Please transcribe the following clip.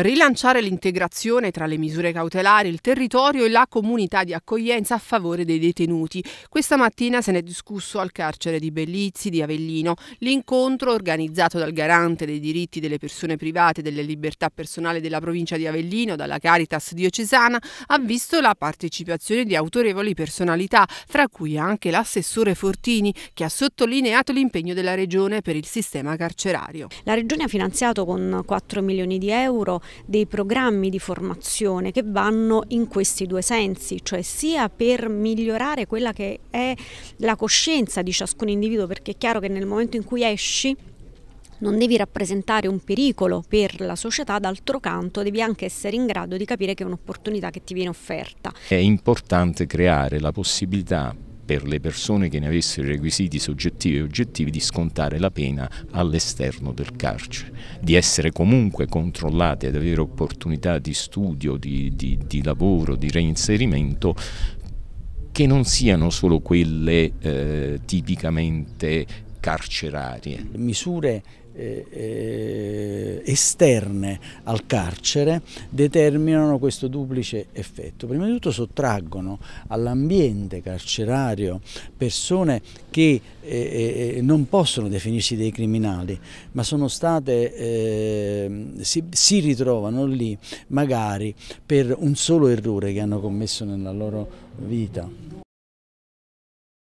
rilanciare l'integrazione tra le misure cautelari, il territorio e la comunità di accoglienza a favore dei detenuti. Questa mattina se ne è discusso al carcere di Bellizzi di Avellino. L'incontro organizzato dal garante dei diritti delle persone private e delle libertà personali della provincia di Avellino, dalla Caritas diocesana, ha visto la partecipazione di autorevoli personalità, fra cui anche l'assessore Fortini, che ha sottolineato l'impegno della Regione per il sistema carcerario. La Regione ha finanziato con 4 milioni di euro dei programmi di formazione che vanno in questi due sensi, cioè sia per migliorare quella che è la coscienza di ciascun individuo, perché è chiaro che nel momento in cui esci non devi rappresentare un pericolo per la società, d'altro canto devi anche essere in grado di capire che è un'opportunità che ti viene offerta. È importante creare la possibilità per le persone che ne avessero i requisiti soggettivi e oggettivi di scontare la pena all'esterno del carcere, di essere comunque controllate ad avere opportunità di studio, di, di, di lavoro, di reinserimento che non siano solo quelle eh, tipicamente carcerarie. Misure eh, eh esterne al carcere determinano questo duplice effetto. Prima di tutto sottraggono all'ambiente carcerario persone che eh, eh non possono definirsi dei criminali, ma sono state, eh, si, si ritrovano lì magari per un solo errore che hanno commesso nella loro vita.